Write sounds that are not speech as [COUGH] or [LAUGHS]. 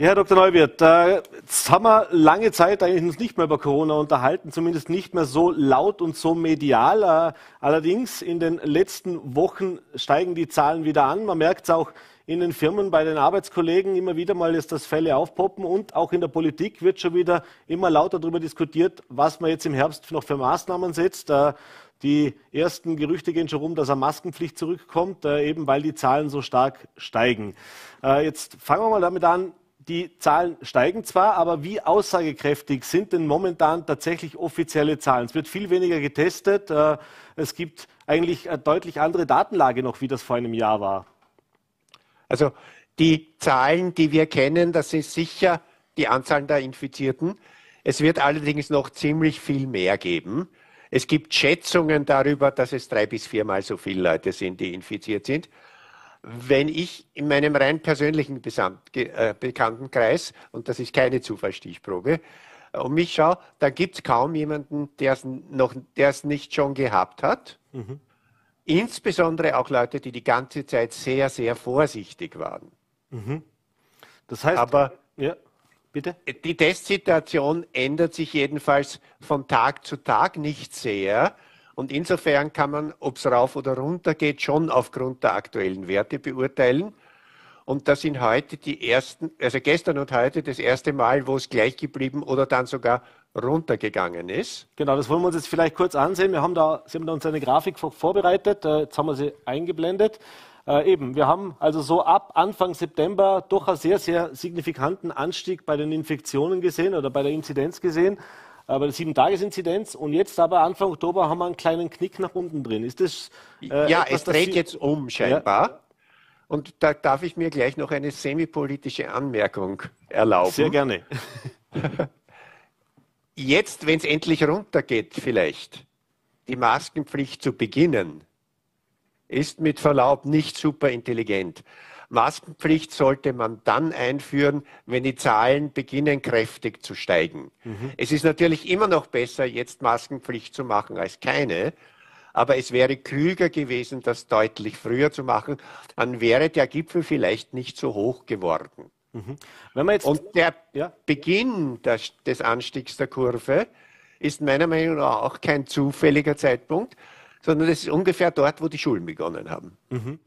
Ja, Herr Dr. Neuwirth, jetzt haben wir lange Zeit eigentlich uns nicht mehr über Corona unterhalten, zumindest nicht mehr so laut und so medial. Äh, allerdings in den letzten Wochen steigen die Zahlen wieder an. Man merkt es auch in den Firmen, bei den Arbeitskollegen immer wieder mal dass das Fälle aufpoppen und auch in der Politik wird schon wieder immer lauter darüber diskutiert, was man jetzt im Herbst noch für Maßnahmen setzt. Äh, die ersten Gerüchte gehen schon rum, dass eine Maskenpflicht zurückkommt, äh, eben weil die Zahlen so stark steigen. Jetzt fangen wir mal damit an, die Zahlen steigen zwar, aber wie aussagekräftig sind denn momentan tatsächlich offizielle Zahlen? Es wird viel weniger getestet. Äh, es gibt eigentlich eine deutlich andere Datenlage noch, wie das vor einem Jahr war. Also die Zahlen, die wir kennen, das sind sicher die Anzahlen der Infizierten. Es wird allerdings noch ziemlich viel mehr geben. Es gibt Schätzungen darüber, dass es drei bis viermal so viele Leute sind, die infiziert sind wenn ich in meinem rein persönlichen äh, Bekanntenkreis, und das ist keine Zufallsstichprobe, äh, um mich schaue, da gibt es kaum jemanden, der es nicht schon gehabt hat. Mhm. Insbesondere auch Leute, die die ganze Zeit sehr, sehr vorsichtig waren. Mhm. Das heißt, aber ja, bitte? die Testsituation ändert sich jedenfalls von Tag zu Tag nicht sehr. Und insofern kann man, ob es rauf oder runter geht, schon aufgrund der aktuellen Werte beurteilen. Und das sind heute die ersten, also gestern und heute das erste Mal, wo es gleich geblieben oder dann sogar runtergegangen ist. Genau, das wollen wir uns jetzt vielleicht kurz ansehen. Wir haben da, Sie haben da uns eine Grafik vorbereitet, äh, jetzt haben wir sie eingeblendet. Äh, eben, wir haben also so ab Anfang September doch einen sehr, sehr signifikanten Anstieg bei den Infektionen gesehen oder bei der Inzidenz gesehen bei der Sieben-Tages-Inzidenz und jetzt aber Anfang Oktober haben wir einen kleinen Knick nach unten drin. Ist das. Äh, ja, etwas, es dreht Sie... jetzt um, scheinbar. Ja. Und da darf ich mir gleich noch eine semipolitische Anmerkung erlauben. Sehr gerne. [LAUGHS] jetzt, wenn es endlich runtergeht, vielleicht die Maskenpflicht zu beginnen, ist mit Verlaub nicht super intelligent. Maskenpflicht sollte man dann einführen, wenn die Zahlen beginnen kräftig zu steigen. Mhm. Es ist natürlich immer noch besser, jetzt Maskenpflicht zu machen als keine. Aber es wäre klüger gewesen, das deutlich früher zu machen. Dann wäre der Gipfel vielleicht nicht so hoch geworden. Mhm. Jetzt, Und der ja. Beginn des, des Anstiegs der Kurve ist meiner Meinung nach auch kein zufälliger Zeitpunkt, sondern es ist ungefähr dort, wo die Schulen begonnen haben. Mhm.